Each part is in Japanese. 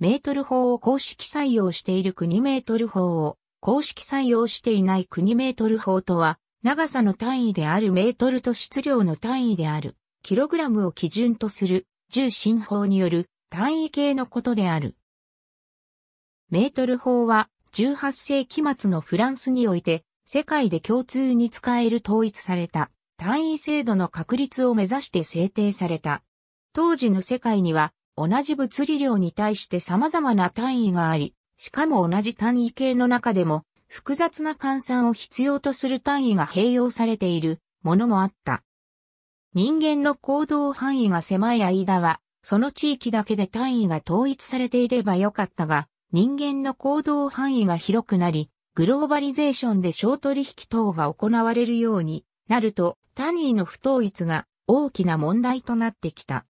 メートル法を公式採用している国メートル法を公式採用していない国メートル法とは、長さの単位であるメートルと質量の単位である、キログラムを基準とする、重心法による単位系のことである。メートル法は、18世紀末のフランスにおいて、世界で共通に使える統一された単位制度の確立を目指して制定された。当時の世界には同じ物理量に対して様々な単位があり、しかも同じ単位系の中でも複雑な換算を必要とする単位が併用されているものもあった。人間の行動範囲が狭い間は、その地域だけで単位が統一されていればよかったが、人間の行動範囲が広くなり、グローバリゼーションで小取引等が行われるようになると、単位の不統一が大きな問題となってきた。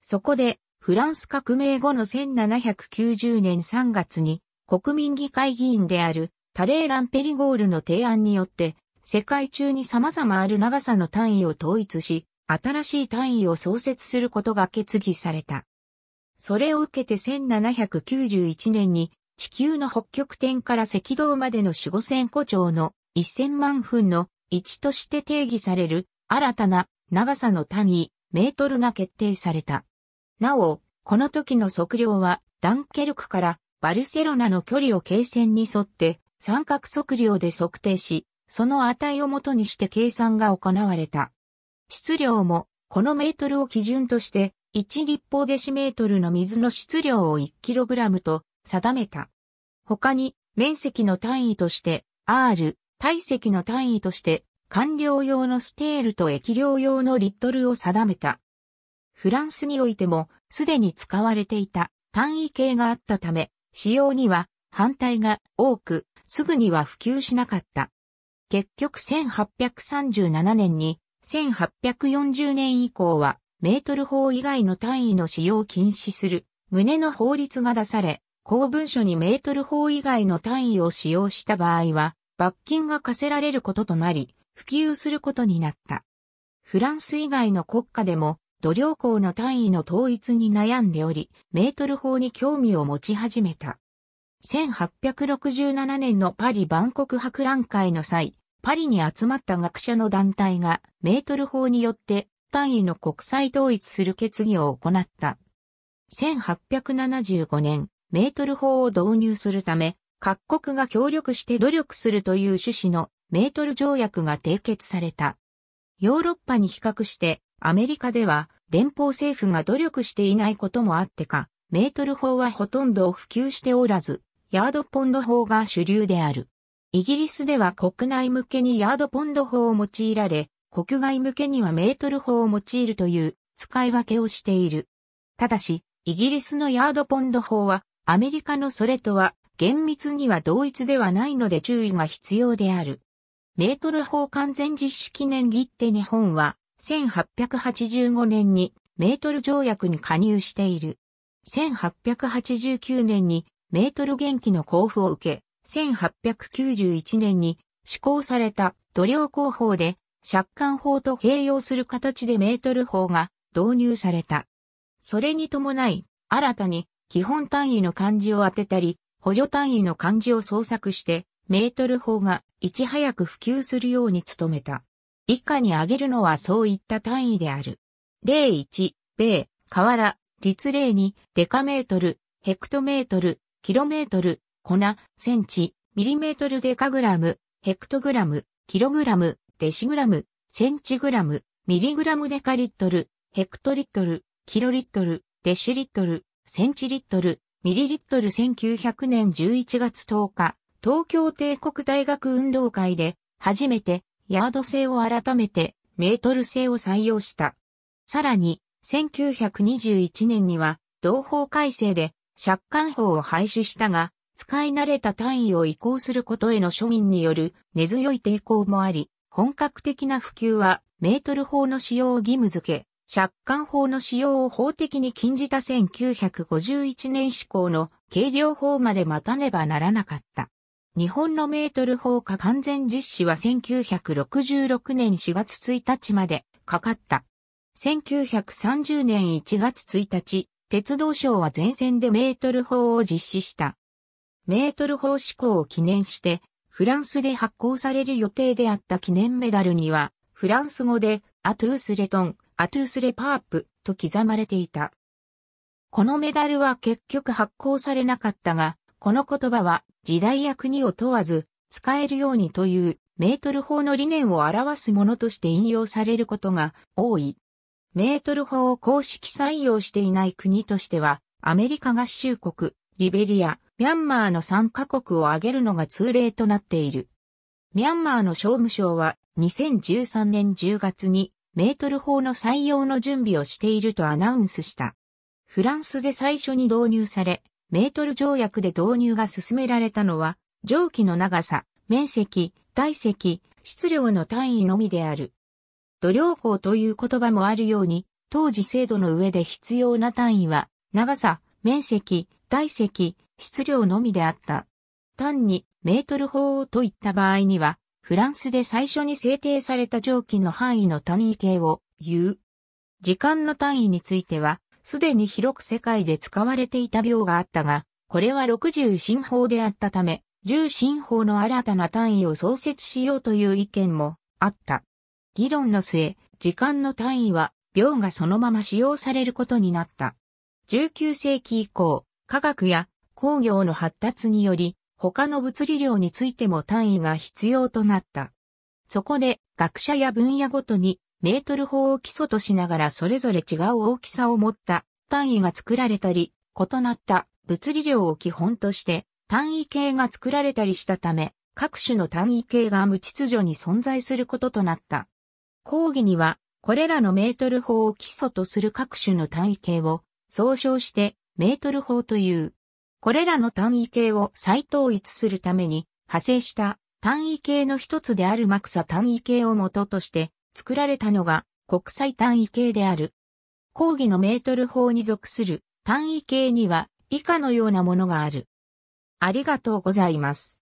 そこで、フランス革命後の1790年3月に国民議会議員であるタレーラン・ペリゴールの提案によって世界中に様々ある長さの単位を統一し新しい単位を創設することが決議された。それを受けて1791年に地球の北極点から赤道までの守護線個長の1000万分の1として定義される新たな長さの単位メートルが決定された。なお、この時の測量は、ダンケルクからバルセロナの距離を経線に沿って三角測量で測定し、その値をもとにして計算が行われた。質量も、このメートルを基準として、1立方デシメートルの水の質量を 1kg と定めた。他に、面積の単位として、R、体積の単位として、完了用のステールと液量用のリットルを定めた。フランスにおいてもすでに使われていた単位形があったため、使用には反対が多く、すぐには普及しなかった。結局1837年に1840年以降はメートル法以外の単位の使用を禁止する旨の法律が出され、公文書にメートル法以外の単位を使用した場合は罰金が課せられることとなり、普及することになった。フランス以外の国家でも度量校の単位の統一に悩んでおり、メートル法に興味を持ち始めた。1867年のパリ万国博覧会の際、パリに集まった学者の団体がメートル法によって単位の国際統一する決議を行った。1875年、メートル法を導入するため、各国が協力して努力するという趣旨のメートル条約が締結された。ヨーロッパに比較してアメリカでは連邦政府が努力していないこともあってか、メートル法はほとんど普及しておらず、ヤードポンド法が主流である。イギリスでは国内向けにヤードポンド法を用いられ、国外向けにはメートル法を用いるという使い分けをしている。ただし、イギリスのヤードポンド法はアメリカのそれとは厳密には同一ではないので注意が必要である。メートル法完全実施記念切手日本は1885年にメートル条約に加入している。1889年にメートル元気の交付を受け、1891年に施行された土量工法で借款法と併用する形でメートル法が導入された。それに伴い、新たに基本単位の漢字を当てたり、補助単位の漢字を創作して、メートル法がいち早く普及するように努めた。以下に挙げるのはそういった単位である。例1、米、河原、立例2、デカメートル、ヘクトメートル、キロメートル、粉、センチ、ミリメートルデカグラム、ヘクトグラム、キログラム、デシグラム、センチグラム、ミリグラムデカリットル、ヘクトリットル、キロリットル、デシリットル、センチリットル、ミリリットル1900年11月10日、東京帝国大学運動会で初めてヤード制を改めてメートル制を採用した。さらに、1921年には、同法改正で、借款法を廃止したが、使い慣れた単位を移行することへの庶民による根強い抵抗もあり、本格的な普及はメートル法の使用を義務付け、借款法の使用を法的に禁じた1951年施行の軽量法まで待たねばならなかった。日本のメートル法化完全実施は1966年4月1日までかかった。1930年1月1日、鉄道省は全線でメートル法を実施した。メートル法施行を記念して、フランスで発行される予定であった記念メダルには、フランス語で、アトゥースレトン、アトゥースレパープと刻まれていた。このメダルは結局発行されなかったが、この言葉は時代や国を問わず、使えるようにというメートル法の理念を表すものとして引用されることが多い。メートル法を公式採用していない国としては、アメリカ合衆国、リベリア、ミャンマーの3カ国を挙げるのが通例となっている。ミャンマーの商務省は2013年10月にメートル法の採用の準備をしているとアナウンスした。フランスで最初に導入され、メートル条約で導入が進められたのは、蒸気の長さ、面積、体積、質量の単位のみである。度量法という言葉もあるように、当時制度の上で必要な単位は、長さ、面積、体積、質量のみであった。単にメートル法といった場合には、フランスで最初に制定された蒸気の範囲の単位形を言う。時間の単位については、すでに広く世界で使われていた秒があったが、これは60進法であったため、10進法の新たな単位を創設しようという意見もあった。議論の末、時間の単位は秒がそのまま使用されることになった。19世紀以降、科学や工業の発達により、他の物理量についても単位が必要となった。そこで、学者や分野ごとにメートル法を基礎としながらそれぞれ違う大きさを持った単位が作られたり、異なった物理量を基本として単位形が作られたりしたため、各種の単位形が無秩序に存在することとなった。講義には、これらのメートル法を基礎とする各種の単位形を総称してメートル法という。これらの単位形を再統一するために派生した単位形の一つであるマクサ単位形を元として作られたのが国際単位形である。講義のメートル法に属する単位形には以下のようなものがある。ありがとうございます。